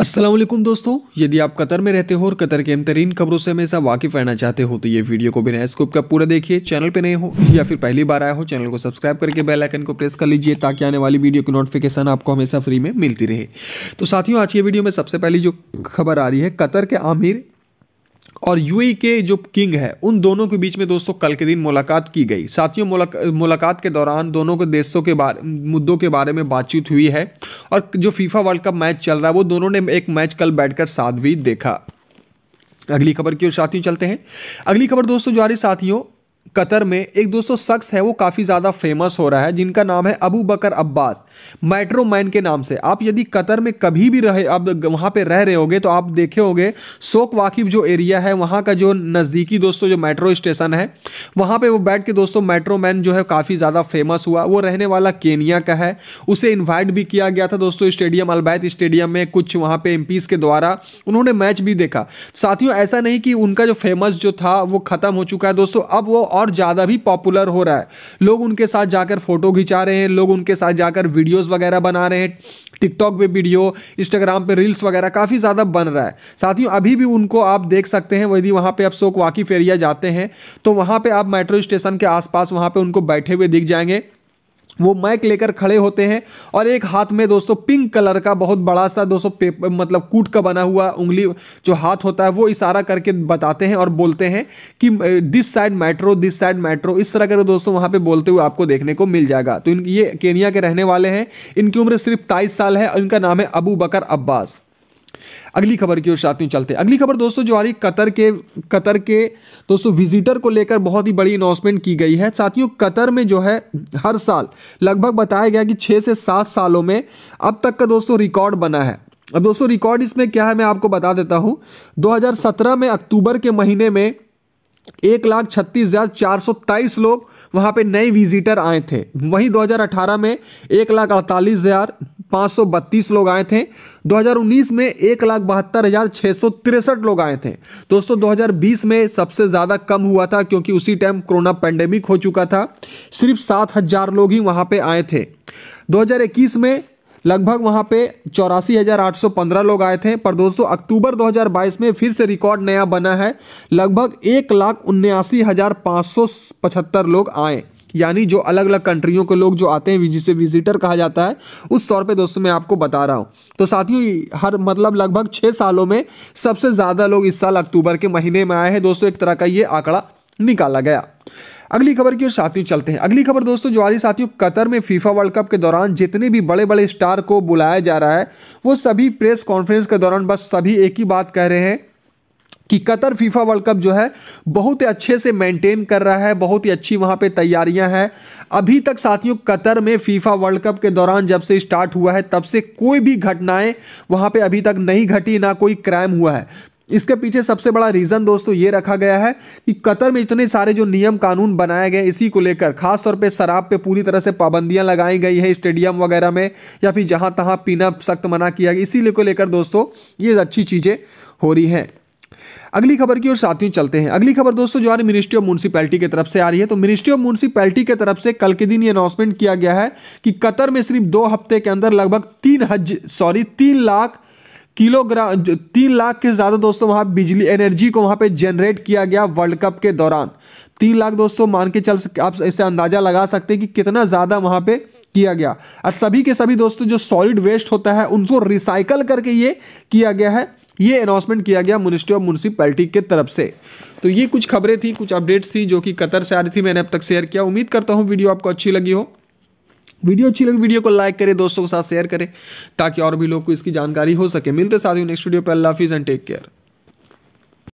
असलम दोस्तों यदि आप कतर में रहते हो और कतर के अमतरीन खबरों से हमेशा वाकिफ रहना चाहते हो तो ये वीडियो को बिना स्कोप का पूरा देखिए चैनल पे नए हो या फिर पहली बार आया हो चैनल को सब्सक्राइब करके बेल आइकन को प्रेस कर लीजिए ताकि आने वाली वीडियो की नोटिफिकेशन आपको हमेशा फ्री में मिलती रहे तो साथियों आज की वीडियो में सबसे पहली जो खबर आ रही है कतर के आमिर और यूएई के जो किंग है उन दोनों के बीच में दोस्तों कल के दिन मुलाकात की गई साथियों मुलाकात के दौरान दोनों के देशों के बारे मुद्दों के बारे में बातचीत हुई है और जो फीफा वर्ल्ड कप मैच चल रहा है वो दोनों ने एक मैच कल बैठकर साथ भी देखा अगली खबर की ओर साथियों चलते हैं अगली खबर दोस्तों जो आ रही साथियों कतर में एक दोस्तों शख्स है वो काफ़ी ज़्यादा फेमस हो रहा है जिनका नाम है अबू बकर अब्बास मेट्रो मैन के नाम से आप यदि कतर में कभी भी रहे आप वहाँ पे रह रहे होगे तो आप देखे होंगे शोक वाकिफ जो एरिया है वहाँ का जो नज़दीकी दोस्तों जो मेट्रो स्टेशन है वहाँ पे वो बैठ के दोस्तों मेट्रो मैन जो है काफ़ी ज़्यादा फेमस हुआ वो रहने वाला केनिया का है उसे इन्वाइट भी किया गया था दोस्तों स्टेडियम अलबैत स्टेडियम में कुछ वहाँ पर एम के द्वारा उन्होंने मैच भी देखा साथियों ऐसा नहीं कि उनका जो फेमस जो था वो ख़त्म हो चुका है दोस्तों अब वो और ज़्यादा भी पॉपुलर हो रहा है लोग उनके साथ जाकर फ़ोटो खिंचा रहे हैं लोग उनके साथ जाकर वीडियोज़ वगैरह बना रहे हैं टिकटॉक पे वीडियो इंस्टाग्राम पे रील्स वगैरह काफ़ी ज़्यादा बन रहा है साथियों अभी भी उनको आप देख सकते हैं यदि वहाँ पर आप शोक वाकिफ एरिया जाते हैं तो वहाँ पर आप मेट्रो स्टेशन के आसपास वहाँ पर उनको बैठे हुए दिख जाएंगे वो माइक लेकर खड़े होते हैं और एक हाथ में दोस्तों पिंक कलर का बहुत बड़ा सा दोस्तों पेपर मतलब कूट का बना हुआ उंगली जो हाथ होता है वो इशारा करके बताते हैं और बोलते हैं कि this side metro this side metro इस तरह के दोस्तों वहाँ पे बोलते हुए आपको देखने को मिल जाएगा तो इन ये केनिया के रहने वाले हैं इनकी उम्र सिर्फ तेईस साल है और इनका नाम है अबू बकर अब्बास अगली खबर की ओर साथियों चलते अगली खबर दोस्तों जो आ रही कतर के कतर के दोस्तों विजिटर को लेकर बहुत ही बड़ी अनाउंसमेंट की गई है साथियों कतर में जो है हर साल लगभग बताया गया कि छः से सात सालों में अब तक का दोस्तों रिकॉर्ड बना है अब दोस्तों रिकॉर्ड इसमें क्या है मैं आपको बता देता हूँ दो में अक्टूबर के महीने में एक लाख छत्तीस हज़ार चार सौ तेईस लोग वहाँ पे नए विजिटर आए थे वहीं 2018 में एक लाख अड़तालीस हज़ार 532 लोग आए थे 2019 में एक लाख बहत्तर हज़ार छः सौ तिरसठ लोग आए थे दोस्तों 2020 में सबसे ज़्यादा कम हुआ था क्योंकि उसी टाइम कोरोना पैंडेमिक हो चुका था सिर्फ सात हज़ार लोग ही वहाँ पे आए थे 2021 में लगभग वहाँ पे चौरासी हज़ार आठ सौ पंद्रह लोग आए थे पर दोस्तों अक्टूबर 2022 में फिर से रिकॉर्ड नया बना है लगभग एक लाख उन्यासी हज़ार पाँच सौ पचहत्तर लोग आए यानी जो अलग अलग कंट्रियों के लोग जो आते हैं जिसे विजिटर कहा जाता है उस तौर पे दोस्तों मैं आपको बता रहा हूँ तो साथियों हर मतलब लगभग छः सालों में सबसे ज़्यादा लोग इस साल अक्टूबर के महीने में आए हैं दोस्तों एक तरह का ये आंकड़ा निकाला गया अगली खबर की ओर साथियों चलते हैं अगली खबर दोस्तों जो आ साथियों कतर में फीफा वर्ल्ड कप के दौरान जितने भी बड़े बड़े स्टार को बुलाया जा रहा है वो सभी प्रेस कॉन्फ्रेंस के दौरान बस सभी एक ही बात कह रहे हैं कि कतर फीफा वर्ल्ड कप जो है बहुत ही अच्छे से मेंटेन कर रहा है बहुत ही अच्छी वहाँ पे तैयारियां हैं अभी तक साथियों कतर में फीफा वर्ल्ड कप के दौरान जब से स्टार्ट हुआ है तब से कोई भी घटनाएं वहाँ पे अभी तक नहीं घटी ना कोई क्राइम हुआ है इसके पीछे सबसे बड़ा रीज़न दोस्तों ये रखा गया है कि कतर में इतने सारे जो नियम कानून बनाए गए इसी को लेकर खास तौर पे शराब पे पूरी तरह से पाबंदियां लगाई गई है स्टेडियम वगैरह में या फिर जहां तहां पीना सख्त मना किया गया इसी को लेकर दोस्तों ये अच्छी चीज़ें हो रही हैं अगली खबर की ओर साथियों चलते हैं अगली खबर दोस्तों जो आ रही मिनिस्ट्री ऑफ म्यूनसिपैलिटी की तरफ से आ रही है तो मिनिस्ट्री ऑफ म्यूनसिपैलिटी की तरफ से कल के दिन ये अनाउंसमेंट किया गया है कि कतर में सिर्फ दो हफ्ते के अंदर लगभग तीन हज सॉरी तीन लाख किलोग्राम तीन लाख के ज़्यादा दोस्तों वहाँ बिजली एनर्जी को वहाँ पे जनरेट किया गया वर्ल्ड कप के दौरान तीन लाख दोस्तों मान के चल आप इससे अंदाज़ा लगा सकते हैं कि कितना ज़्यादा वहाँ पे किया गया और सभी के सभी दोस्तों जो सॉलिड वेस्ट होता है उनको रिसाइकल करके ये किया गया है ये अनाउंसमेंट किया गया मिनिस्ट्री ऑफ म्यूनसिपैलिटी के तरफ से तो ये कुछ खबरें थी कुछ अपडेट्स थी जो कि कतर से आ रही थी मैंने अब तक शेयर किया उम्मीद करता हूँ वीडियो आपको अच्छी लगी हो वीडियो अच्छी लगी वीडियो को लाइक करें दोस्तों के साथ शेयर करें ताकि और भी लोग को इसकी जानकारी हो सके मिलते साथियों नेक्स्ट वीडियो पर अल्लाह हाफिज़ एंड टेक केयर